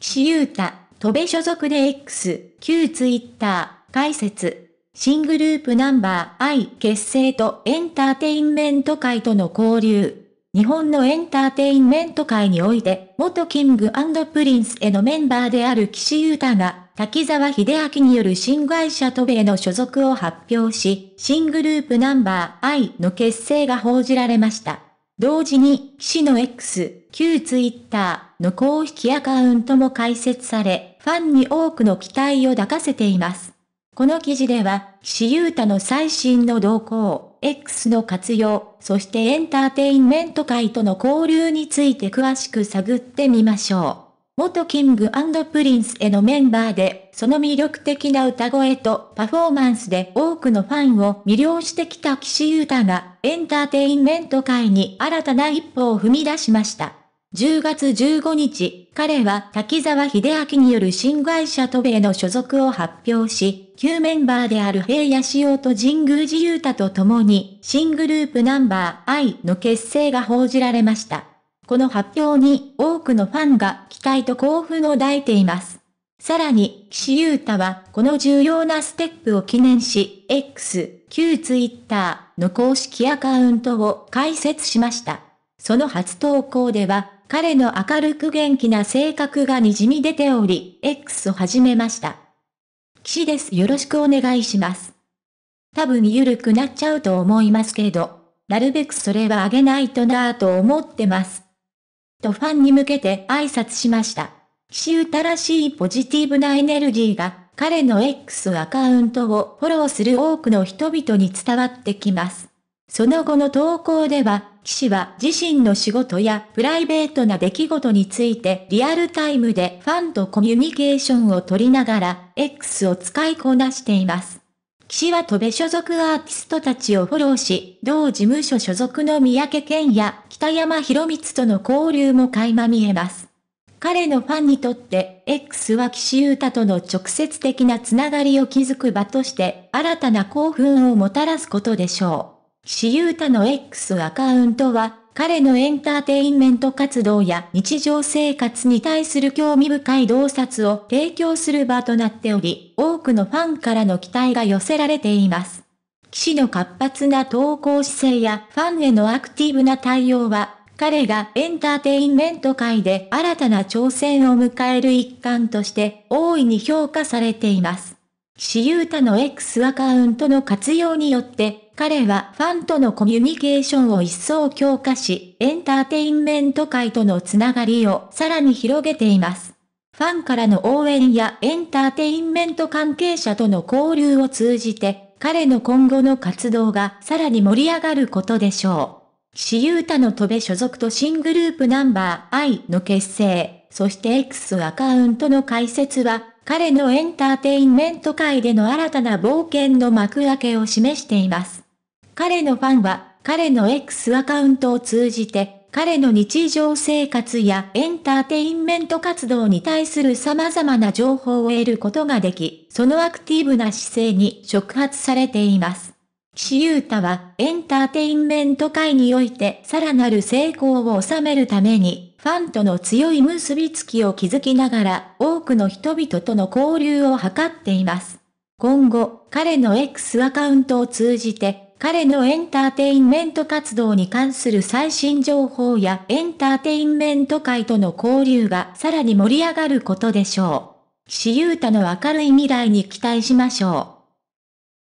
岸優太、戸部所属で X、旧ツイッター、解説。新グループナンバー I 結成とエンターテインメント界との交流。日本のエンターテインメント界において、元キングプリンスへのメンバーである岸優太が、滝沢秀明による新会社トベへの所属を発表し、新グループナンバー I の結成が報じられました。同時に、騎士の X、旧ツイッターの公式アカウントも開設され、ファンに多くの期待を抱かせています。この記事では、騎士ユータの最新の動向、X の活用、そしてエンターテインメント界との交流について詳しく探ってみましょう。元キングプリンスへのメンバーで、その魅力的な歌声とパフォーマンスで多くのファンを魅了してきた岸優太が、エンターテインメント界に新たな一歩を踏み出しました。10月15日、彼は滝沢秀明による新会社トベへの所属を発表し、旧メンバーである平野志陽と神宮寺優太と共に、新グループナンバー I の結成が報じられました。この発表に多くのファンが期待と興奮を抱いています。さらに、岸優太はこの重要なステップを記念し、X、旧 Twitter の公式アカウントを開設しました。その初投稿では、彼の明るく元気な性格が滲み出ており、X を始めました。岸です。よろしくお願いします。多分緩くなっちゃうと思いますけど、なるべくそれはあげないとなぁと思ってます。とファンに向けて挨拶しました。岸歌らしいポジティブなエネルギーが彼の X アカウントをフォローする多くの人々に伝わってきます。その後の投稿では、岸は自身の仕事やプライベートな出来事についてリアルタイムでファンとコミュニケーションを取りながら X を使いこなしています。岸は戸部所属アーティストたちをフォローし、同事務所所属の三宅健や北山博光との交流も垣間見えます。彼のファンにとって、X は岸優太との直接的なつながりを築く場として、新たな興奮をもたらすことでしょう。岸優太の X アカウントは、彼のエンターテインメント活動や日常生活に対する興味深い洞察を提供する場となっており、多くのファンからの期待が寄せられています。騎士の活発な投稿姿勢やファンへのアクティブな対応は、彼がエンターテインメント界で新たな挑戦を迎える一環として大いに評価されています。岸優太の X アカウントの活用によって、彼はファンとのコミュニケーションを一層強化し、エンターテインメント界とのつながりをさらに広げています。ファンからの応援やエンターテインメント関係者との交流を通じて、彼の今後の活動がさらに盛り上がることでしょう。岸優太の戸部所属と新グループナンバー I の結成、そして X アカウントの開設は、彼のエンターテインメント界での新たな冒険の幕開けを示しています。彼のファンは、彼の X アカウントを通じて、彼の日常生活やエンターテインメント活動に対する様々な情報を得ることができ、そのアクティブな姿勢に触発されています。岸優太はエンターテインメント界においてさらなる成功を収めるためにファンとの強い結びつきを築きながら、多くの人々との交流を図っています。今後、彼の X アカウントを通じて、彼のエンターテインメント活動に関する最新情報やエンターテインメント界との交流がさらに盛り上がることでしょう。岸優太の明るい未来に期待しましょう。